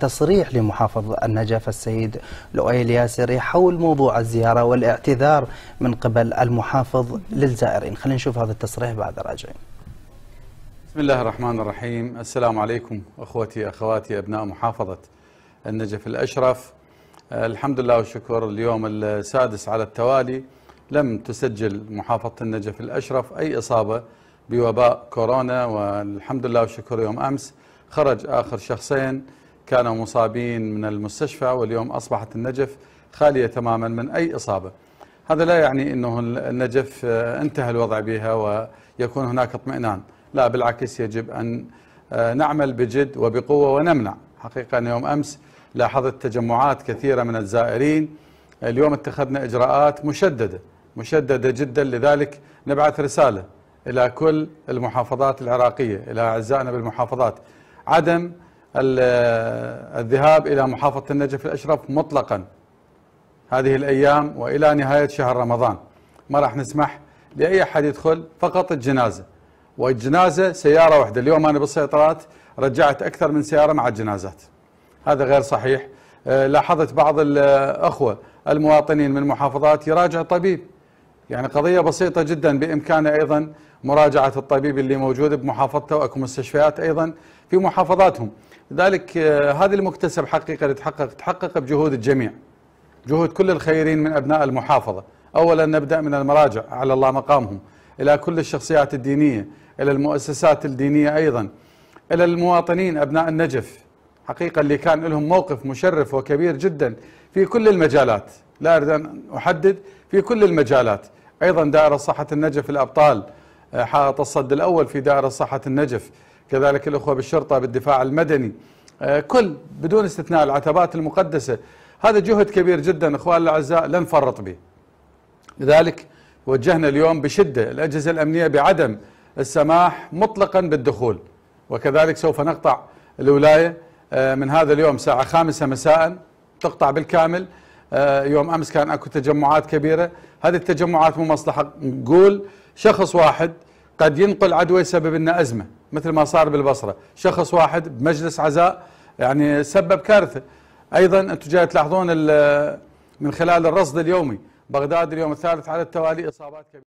تصريح لمحافظ النجف السيد لؤي ياسري حول موضوع الزيارة والاعتذار من قبل المحافظ للزائرين خلينا نشوف هذا التصريح بعد راجعين بسم الله الرحمن الرحيم السلام عليكم أخوتي أخواتي أبناء محافظة النجف الأشرف الحمد لله والشكر اليوم السادس على التوالي لم تسجل محافظة النجف الأشرف أي إصابة بوباء كورونا والحمد لله والشكر يوم أمس خرج آخر شخصين كانوا مصابين من المستشفى واليوم أصبحت النجف خالية تماما من أي إصابة هذا لا يعني أنه النجف آه، انتهى الوضع بها ويكون هناك اطمئنان لا بالعكس يجب أن آه، نعمل بجد وبقوة ونمنع حقيقة أن يوم أمس لاحظت تجمعات كثيرة من الزائرين اليوم اتخذنا إجراءات مشددة مشددة جدا لذلك نبعث رسالة إلى كل المحافظات العراقية إلى أعزائنا بالمحافظات عدم الذهاب إلى محافظة النجف الأشرف مطلقا هذه الأيام وإلى نهاية شهر رمضان ما راح نسمح لأي أحد يدخل فقط الجنازة والجنازة سيارة واحدة اليوم أنا بالسيطرات رجعت أكثر من سيارة مع الجنازات هذا غير صحيح آه، لاحظت بعض الأخوة آه، المواطنين من محافظات يراجع طبيب يعني قضية بسيطة جدا بإمكانه أيضا مراجعة الطبيب اللي موجود بمحافظته وأكو مستشفيات أيضا في محافظاتهم لذلك آه، هذا المكتسب حقيقة يتحقق تحقق بجهود الجميع جهود كل الخيرين من أبناء المحافظة أولا نبدأ من المراجع على الله مقامهم إلى كل الشخصيات الدينية إلى المؤسسات الدينية أيضا إلى المواطنين أبناء النجف حقيقة اللي كان لهم موقف مشرف وكبير جدا في كل المجالات لا أريد أن أحدد في كل المجالات أيضا دائرة صحة النجف الأبطال آه، حائط الصد الأول في دائرة صحة النجف كذلك الأخوة بالشرطة بالدفاع المدني آه، كل بدون استثناء العتبات المقدسة هذا جهد كبير جدا أخوان الأعزاء لن نفرط به لذلك وجهنا اليوم بشدة الأجهزة الأمنية بعدم السماح مطلقا بالدخول وكذلك سوف نقطع الولاية آه، من هذا اليوم ساعة خامسة مساء تقطع بالكامل آه، يوم امس كان اكو تجمعات كبيره هذه التجمعات مو مصلحه نقول شخص واحد قد ينقل عدوى يسبب لنا ازمه مثل ما صار بالبصره شخص واحد بمجلس عزاء يعني سبب كارثه ايضا انتم جاي تلاحظون من خلال الرصد اليومي بغداد اليوم الثالث على التوالي اصابات كبيره